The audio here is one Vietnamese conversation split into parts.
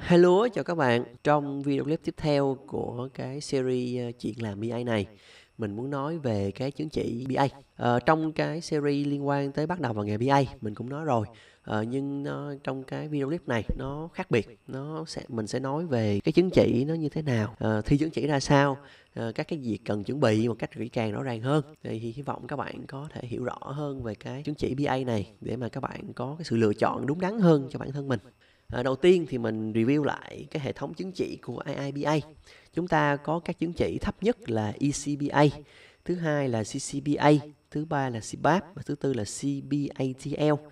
Hello, chào các bạn. Trong video clip tiếp theo của cái series ờ, chuyện làm BI này, mình muốn nói về cái chứng chỉ BI. Ờ, trong cái series liên quan tới bắt đầu vào nghề BI, mình cũng nói rồi ờ, nhưng nó, trong cái video clip này nó khác biệt nó sẽ mình sẽ nói về cái chứng chỉ nó như thế nào ờ, thi chứng chỉ ra sao ờ, các cái việc cần chuẩn bị một cách kỹ càng rõ ràng hơn thì hy vọng các bạn có thể hiểu rõ hơn về cái chứng chỉ BA này để mà các bạn có cái sự lựa chọn đúng đắn hơn cho bản thân mình À, đầu tiên thì mình review lại cái hệ thống chứng chỉ của IIBA. Chúng ta có các chứng chỉ thấp nhất là ECBA, thứ hai là CCBA, thứ ba là CBAP và thứ tư là CBATL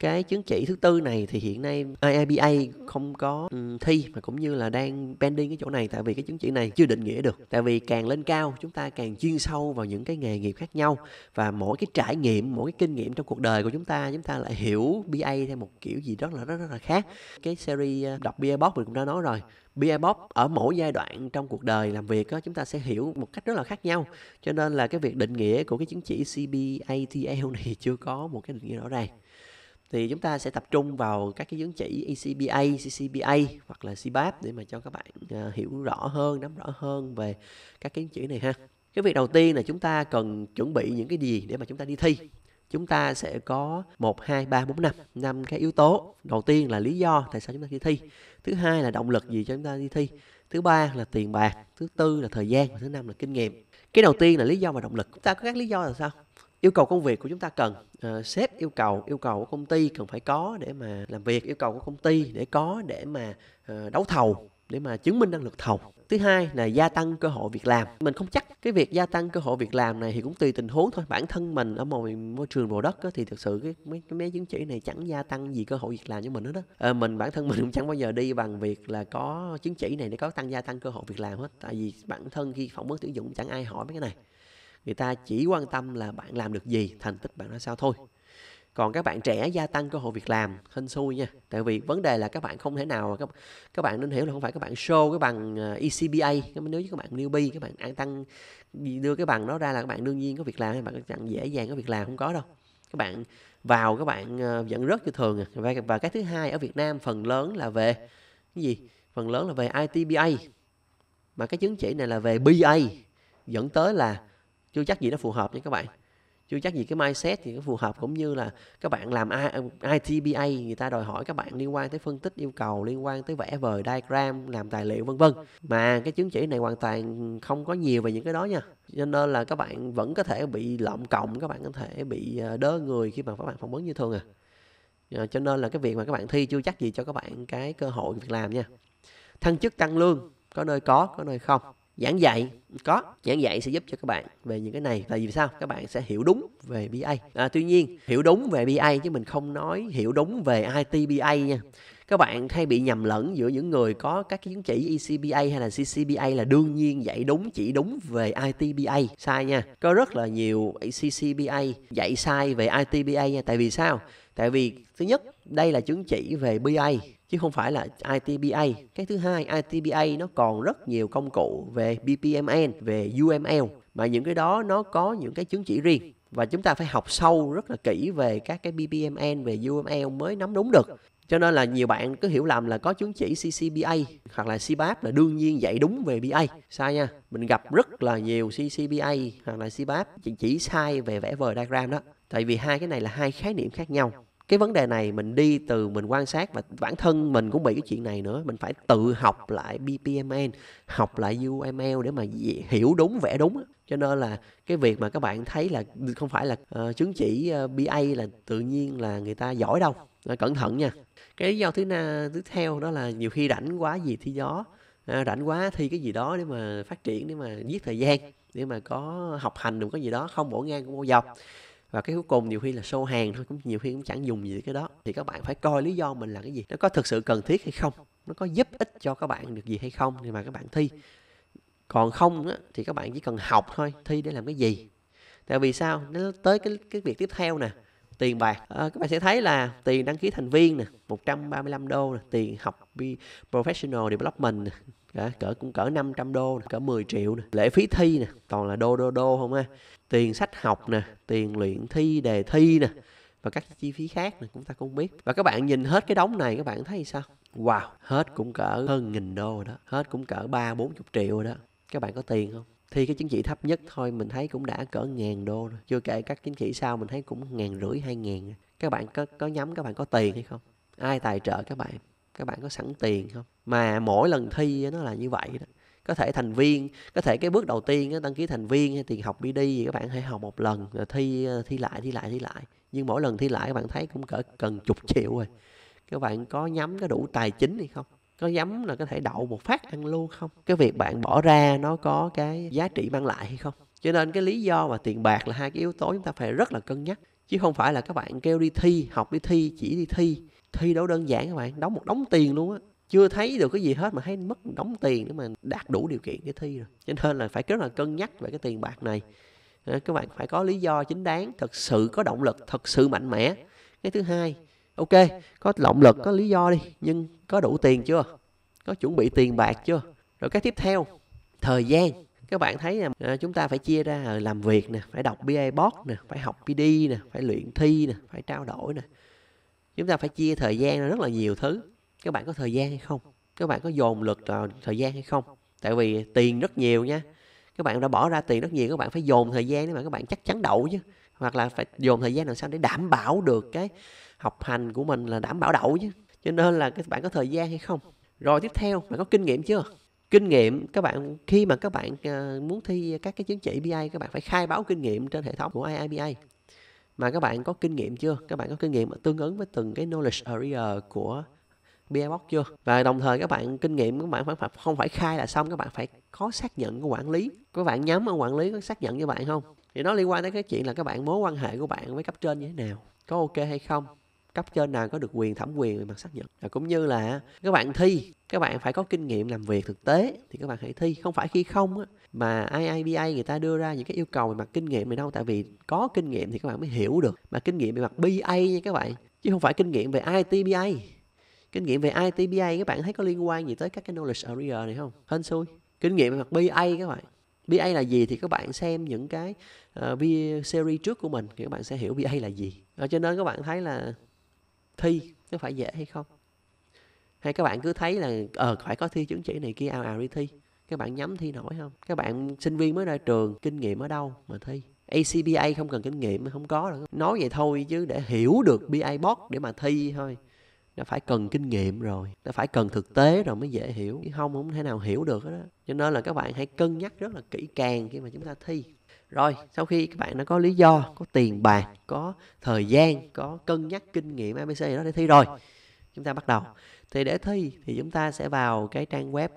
cái chứng chỉ thứ tư này thì hiện nay IIBA không có um, thi mà cũng như là đang pending cái chỗ này tại vì cái chứng chỉ này chưa định nghĩa được tại vì càng lên cao chúng ta càng chuyên sâu vào những cái nghề nghiệp khác nhau và mỗi cái trải nghiệm mỗi cái kinh nghiệm trong cuộc đời của chúng ta chúng ta lại hiểu BA theo một kiểu gì rất là rất, rất là khác cái series ờ, đọc BA Box mình cũng đã nói rồi BA Box ở mỗi giai đoạn trong cuộc đời làm việc đó, chúng ta sẽ hiểu một cách rất là khác nhau cho nên là cái việc định nghĩa của cái chứng chỉ CBATL này chưa có một cái định nghĩa rõ ràng thì chúng ta sẽ tập trung vào các cái chứng chỉ ECBA, CCBA hoặc là CBAP để mà cho các bạn uh, hiểu rõ hơn, nắm rõ hơn về các cái chứng chỉ này ha. Cái việc đầu tiên là chúng ta cần chuẩn bị những cái gì để mà chúng ta đi thi. Chúng ta sẽ có 1, 2, 3, 4, 5, 5 cái yếu tố. Đầu tiên là lý do tại sao chúng ta đi thi. Thứ hai là động lực gì cho chúng ta đi thi. Thứ ba là tiền bạc. Thứ tư là thời gian. Và thứ năm là kinh nghiệm. Cái đầu tiên là lý do và động lực. Chúng ta có các lý do là sao? yêu cầu công việc của chúng ta cần à, sếp yêu cầu yêu cầu của công ty cần phải có để mà làm việc yêu cầu của công ty để có để mà à, đấu thầu để mà chứng minh năng lực thầu thứ hai là gia tăng cơ hội việc làm mình không chắc cái việc gia tăng cơ hội việc làm này thì cũng tùy tình huống thôi bản thân mình ở một môi trường bồ đất á, thì thực sự cái mấy cái mấy chứng chỉ này chẳng gia tăng gì cơ hội việc làm cho mình hết đó à, ờ, mình bản thân mình cũng chẳng bao giờ đi bằng việc là có chứng chỉ này để có tăng gia tăng cơ hội việc làm hết tại vì bản thân khi phỏng vấn tuyển dụng chẳng ai hỏi mấy cái này người ta chỉ quan tâm là bạn làm được gì thành tích bạn ra sao thôi còn các bạn trẻ gia tăng cơ hội việc làm hên xui nha tại vì vấn đề là các bạn không thể nào các, các bạn nên hiểu là không phải các bạn show cái bằng ờ, ECBA nếu như các bạn newbie các bạn an tăng đưa cái bằng đó ra là các bạn đương nhiên có việc làm các bạn dễ dàng có việc làm không có đâu các bạn vào các bạn ờ, vẫn rất như thường à. và, và cái thứ hai ở Việt Nam phần lớn là về cái gì phần lớn là về ITBA mà cái chứng chỉ này là về BA dẫn tới là chưa chắc gì nó phù hợp nha các bạn chưa chắc gì cái mindset thì nó phù hợp cũng như là các bạn làm ITBA người ta đòi hỏi các bạn liên quan tới phân tích yêu cầu liên quan tới vẽ vời diagram làm tài liệu vân vân mà cái chứng chỉ này hoàn toàn không có nhiều về những cái đó nha cho nên là các bạn vẫn có thể bị lộn cộng các bạn có thể bị ờ, đớ người khi mà các bạn phỏng vấn như thường à ờ, cho nên là cái việc mà các bạn thi chưa chắc gì cho các bạn cái cơ hội việc làm nha thăng chức tăng lương có nơi có có nơi không giảng dạy có giảng dạy sẽ giúp cho các bạn về những cái này tại vì sao các bạn sẽ hiểu đúng về BA à, tuy nhiên hiểu đúng về BA chứ mình không nói hiểu đúng về IT BA nha các bạn hay bị nhầm lẫn giữa những người có các chứng chỉ ECBA hay là CCBA là đương nhiên dạy đúng chỉ đúng về ITBA sai nha có rất là nhiều e CCBA dạy sai về ITBA nha tại vì sao tại vì thứ nhất đây là chứng chỉ về BA chứ không phải là ITBA. Cái thứ hai, ITBA nó còn rất nhiều công cụ về BPMN, về UML mà những cái đó nó có những cái chứng chỉ riêng và chúng ta phải học sâu rất là kỹ về các cái BPMN về UML mới nắm đúng được. Cho nên là nhiều bạn cứ hiểu lầm là có chứng chỉ CCBA hoặc là CBAP là đương nhiên dạy đúng về BA. Sai nha. Mình gặp rất là nhiều CCBA hoặc là CBAP chỉ, chỉ sai về vẽ vời diagram đó. Tại vì hai cái này là hai khái niệm khác nhau cái vấn đề này mình đi từ mình quan sát và bản thân mình cũng bị cái chuyện này nữa mình phải tự học lại BPMN học lại UML để mà hiểu đúng vẽ đúng cho nên là cái việc mà các bạn thấy là không phải là uh, chứng chỉ uh, ờ, BA là tự nhiên là người ta giỏi đâu ờ, cẩn thận nha cái lý do thứ na thứ theo đó là nhiều khi rảnh quá gì thi gió à, rảnh quá thi cái gì đó để mà phát triển để mà giết thời gian để mà có học hành được cái gì đó không bổ ngang cũng bổ dọc và cái cuối cùng nhiều khi là show hàng thôi cũng nhiều khi cũng chẳng dùng gì cái đó thì các bạn phải coi lý do mình là cái gì nó có thực sự cần thiết hay không nó có giúp ích cho các bạn được gì hay không thì mà các bạn thi còn không á, thì các bạn chỉ cần học thôi thi để làm cái gì tại vì sao nó tới cái cái việc tiếp theo nè tiền bạc à, các bạn sẽ thấy là tiền đăng ký thành viên nè 135 đô nè tiền học professional development nè đó, cỡ cũng cỡ 500 đô cỡ 10 triệu nè lễ phí thi nè toàn là đô đô đô không ha tiền sách học nè tiền luyện thi đề thi nè và các chi phí khác nè, chúng ta cũng biết và các bạn nhìn hết cái đống này các bạn thấy sao wow hết cũng cỡ hơn nghìn đô rồi đó hết cũng cỡ ba bốn chục triệu rồi đó các bạn có tiền không thi cái chứng chỉ thấp nhất thôi mình thấy cũng đã cỡ ngàn đô rồi chưa kể các chứng chỉ sau mình thấy cũng ngàn rưỡi hai ngàn các bạn có có nhắm các bạn có tiền hay không ai tài trợ các bạn các bạn có sẵn tiền không mà mỗi lần thi nó là như vậy đó có thể thành viên có thể cái bước đầu tiên đó đăng ký thành viên hay tiền học đi gì các bạn hãy học một lần rồi thi ờ, thi lại thi lại thi lại nhưng mỗi lần thi lại các bạn thấy cũng cỡ cần chục triệu rồi các bạn có nhắm có đủ tài chính hay không có dám là có thể đậu một phát ăn luôn không cái việc bạn bỏ ra nó có cái giá trị mang lại hay không cho nên cái lý do và tiền bạc là hai cái yếu tố chúng ta phải rất là cân nhắc chứ không phải là các bạn kêu đi thi học đi thi chỉ đi thi thi đấu đơn giản các bạn đóng một đống tiền luôn á chưa thấy được cái gì hết mà thấy mất đóng tiền để mà đạt đủ điều kiện để thi rồi cho nên là phải rất là cân nhắc về cái tiền bạc này ờ, các bạn phải có lý do chính đáng thật sự có động lực thật sự mạnh mẽ cái thứ hai ok có động lực có lý do đi nhưng có đủ tiền chưa có chuẩn bị tiền bạc chưa rồi cái tiếp theo thời gian các bạn thấy là ờ, chúng ta phải chia ra ờ, làm việc nè phải đọc BA Board nè phải học PD nè phải luyện thi nè phải trao đổi nè chúng ta phải chia thời gian ra rất là nhiều thứ các bạn có thời gian hay không các bạn có dồn lực vào thời gian hay không tại vì tiền rất nhiều nha các bạn đã bỏ ra tiền rất nhiều các bạn phải dồn thời gian để mà các bạn chắc chắn đậu chứ hoặc là phải dồn thời gian làm sao để đảm bảo được cái học hành của mình là đảm bảo đậu chứ cho nên là các bạn có thời gian hay không rồi tiếp theo bạn có kinh nghiệm chưa kinh nghiệm các bạn khi mà các bạn à, muốn thi các cái chứng chỉ BA các bạn phải khai báo kinh nghiệm trên hệ thống của IIBA mà các bạn có kinh nghiệm chưa các bạn có kinh nghiệm tương ứng với từng cái knowledge area của BMOC chưa và đồng thời các bạn kinh nghiệm các bạn phải không phải khai là xong các bạn phải có xác nhận của quản lý các bạn nhắm ở quản lý có xác nhận như bạn không thì nó liên quan tới cái chuyện là các bạn mối quan hệ của bạn với cấp trên như thế nào có ok hay không cấp trên nào có được quyền thẩm quyền về mặt xác nhận và cũng như là các bạn thi các bạn phải có kinh nghiệm làm việc thực tế thì các bạn hãy thi không phải khi không á, mà IIBA người ta đưa ra những cái yêu cầu về mặt kinh nghiệm này đâu tại vì có kinh nghiệm thì các bạn mới hiểu được mà kinh nghiệm về mặt BA nha các bạn chứ không phải kinh nghiệm về ITBA kinh nghiệm về ITBA các bạn thấy có liên quan gì tới các cái knowledge area này không hên xui kinh nghiệm về mặt BA các bạn BA là gì thì các bạn xem những cái uh, series trước của mình thì các bạn sẽ hiểu BA là gì. Ờ, cho nên các bạn thấy là thi nó phải dễ hay không hay các bạn cứ thấy là ờ phải có thi chứng chỉ này kia ao à, ào đi thi các bạn nhắm thi nổi không các bạn sinh viên mới ra trường kinh nghiệm ở đâu mà thi ACBA không cần kinh nghiệm không có đâu. nói vậy thôi chứ để hiểu được BA bot để mà thi thôi nó phải cần kinh nghiệm rồi nó phải cần thực tế rồi mới dễ hiểu chứ không không thể nào hiểu được đó cho nên là các bạn hãy cân nhắc rất là kỹ càng khi mà chúng ta thi rồi sau khi các bạn đã có lý do có tiền bạc có thời gian có cân nhắc kinh nghiệm abc đó để thi rồi chúng ta bắt đầu thì để thi thì chúng ta sẽ vào cái trang web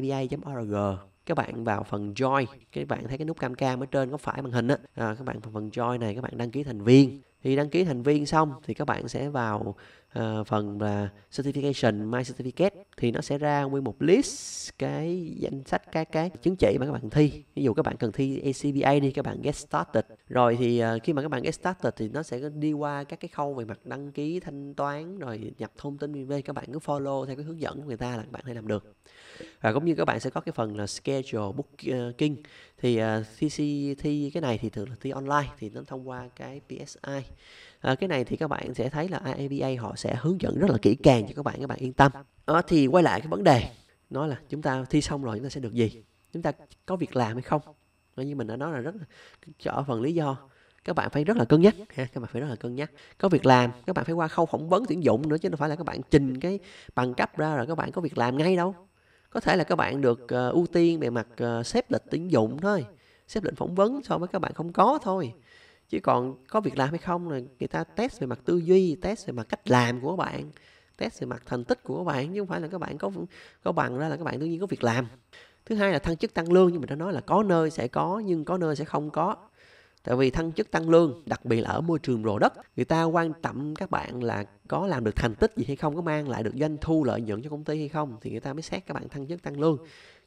iiba.org các bạn vào phần join các bạn thấy cái nút cam cam ở trên góc phải màn hình á à, các bạn vào phần join này các bạn đăng ký thành viên thì đăng ký thành viên xong thì các bạn sẽ vào Ờ, phần là certification my certificate thì nó sẽ ra nguyên một list cái danh sách cái cái chứng chỉ mà các bạn thi ví dụ các bạn cần thi ACBA đi các bạn get started rồi thì uh, khi mà các bạn get started thì nó sẽ đi qua các cái khâu về mặt đăng ký thanh toán rồi nhập thông tin về các bạn cứ follow theo cái hướng dẫn của người ta là các bạn hay làm được và cũng như các bạn sẽ có cái phần là schedule booking ờ, thì uh, thi thi cái này thì thường là thi online thì nó thông qua cái PSI uh, cái này thì các bạn sẽ thấy là IABA họ sẽ hướng dẫn rất là kỹ càng cho các bạn các bạn yên tâm đó thì quay lại cái vấn đề nói là chúng ta thi xong rồi chúng ta sẽ được gì chúng ta có việc làm hay không đó, như mình đã nói là rất là cho phần lý do các bạn phải rất là cân nhắc ha các bạn phải rất là cân nhắc có việc làm các bạn phải qua khâu phỏng vấn tuyển dụng nữa chứ không phải là các bạn trình cái bằng cấp ra rồi các bạn có việc làm ngay đâu có thể là các bạn được uh, ưu tiên về mặt uh, xếp lịch tuyển dụng thôi xếp lịch phỏng vấn so với các bạn không có thôi chứ còn có việc làm hay không là người ta test về mặt tư duy test về mặt cách làm của các bạn test về mặt thành tích của các bạn chứ không phải là các bạn có có bằng ra là các bạn đương nhiên có việc làm thứ hai là thăng chức tăng lương nhưng mình đã nói là có nơi sẽ có nhưng có nơi sẽ không có tại vì thăng chức tăng lương đặc biệt là ở môi trường rồ đất người ta quan tâm các bạn là có làm được thành tích gì hay không có mang lại được doanh thu lợi nhuận cho công ty hay không thì người ta mới xét các bạn thăng chức tăng lương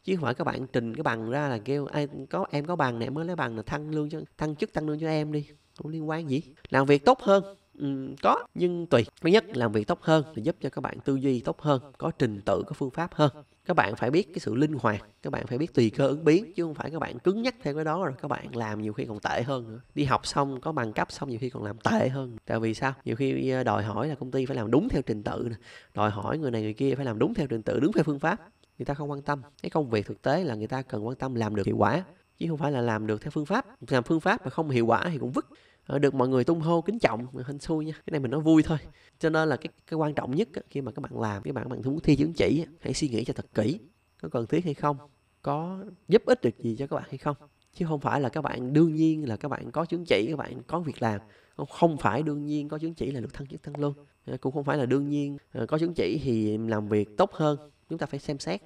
chứ không phải các bạn trình cái bằng ra là kêu ai có em có bằng này mới lấy bằng là thăng lương cho thăng chức tăng lương cho em đi không liên quan gì làm việc tốt hơn Ừ, có nhưng tùy thứ nhất làm việc tốt hơn thì giúp cho các bạn tư duy tốt hơn có trình tự có phương pháp hơn các bạn phải biết cái sự linh hoạt các bạn phải biết tùy cơ ứng biến chứ không phải các bạn cứng nhắc theo cái đó rồi các bạn làm nhiều khi còn tệ hơn nữa đi học xong có bằng cấp xong nhiều khi còn làm tệ hơn tại vì sao nhiều khi ờ, đòi hỏi là công ty phải làm đúng theo trình tự đòi hỏi người này người kia phải làm đúng theo trình tự đúng theo phương pháp người ta không quan tâm cái công việc thực tế là người ta cần quan tâm làm được hiệu quả chứ không phải là làm được theo phương pháp làm phương pháp mà không hiệu quả thì cũng vứt ờ, được mọi người tung hô kính trọng hên xui nha cái này mình nói vui thôi cho nên là cái cái quan trọng nhất khi mà các bạn làm các bạn các bạn muốn thi chứng chỉ hãy suy nghĩ cho thật kỹ có cần thiết hay không có giúp ích được gì cho các bạn hay không chứ không phải là các bạn đương nhiên là các bạn có chứng chỉ các bạn có việc làm không phải đương nhiên có chứng chỉ là được thăng chức thăng luôn ờ, cũng không phải là đương nhiên ờ, có chứng chỉ thì làm việc tốt hơn chúng ta phải xem xét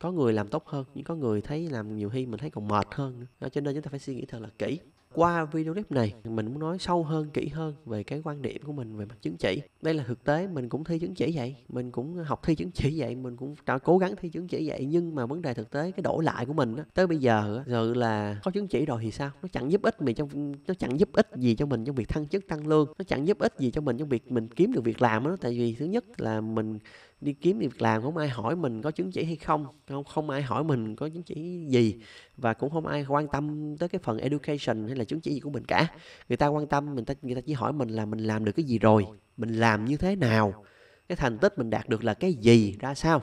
có người làm tốt hơn nhưng có người thấy làm nhiều khi mình thấy còn mệt hơn nữa. cho nên chúng ta phải suy nghĩ thật là kỹ qua video clip này mình muốn nói sâu hơn kỹ hơn về cái quan điểm của mình về mặt chứng chỉ đây là thực tế mình cũng thi chứng chỉ vậy mình cũng học thi chứng chỉ vậy mình cũng đã cố gắng thi chứng chỉ vậy nhưng mà vấn đề thực tế cái đổi lại của mình á tới bây giờ giờ là có chứng chỉ rồi thì sao nó chẳng giúp ích mình trong nó chẳng giúp ích gì cho mình trong việc thăng chức tăng lương nó chẳng giúp ích gì cho mình trong việc mình kiếm được việc làm đó tại vì thứ nhất là mình đi kiếm việc làm không ai hỏi mình có chứng chỉ hay không không không ai hỏi mình có chứng chỉ gì và cũng không ai quan tâm tới cái phần education hay là chứng chỉ gì của mình cả người ta quan tâm mình ta người ta chỉ hỏi mình là mình làm được cái gì rồi mình làm như thế nào cái thành tích mình đạt được là cái gì ra sao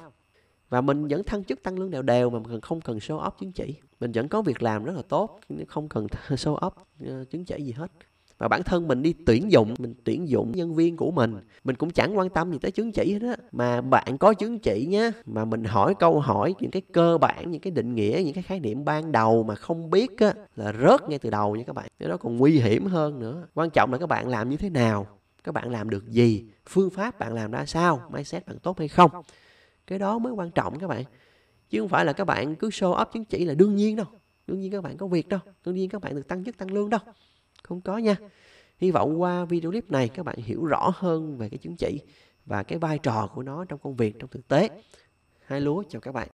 và mình vẫn thăng chức tăng lương đều đều mà mình không cần show off chứng chỉ mình vẫn có việc làm rất là tốt không cần show off ờ, chứng chỉ gì hết và bản thân mình đi tuyển dụng mình tuyển dụng nhân viên của mình mình cũng chẳng quan tâm gì tới chứng chỉ hết á mà bạn có chứng chỉ nhá mà mình hỏi câu hỏi những cái cơ bản những cái định nghĩa những cái khái niệm ban đầu mà không biết á là rớt ngay từ đầu nha các bạn cái đó còn nguy hiểm hơn nữa quan trọng là các bạn làm như thế nào các bạn làm được gì phương pháp bạn làm ra sao mindset bạn tốt hay không cái đó mới quan trọng các bạn chứ không phải là các bạn cứ show up chứng chỉ là đương nhiên đâu đương nhiên các bạn có việc đâu đương nhiên các bạn được tăng chức tăng lương đâu không có nha hy vọng qua video clip này các bạn hiểu rõ hơn về cái chứng chỉ và cái vai trò của nó trong công việc trong thực tế hai lúa chào các bạn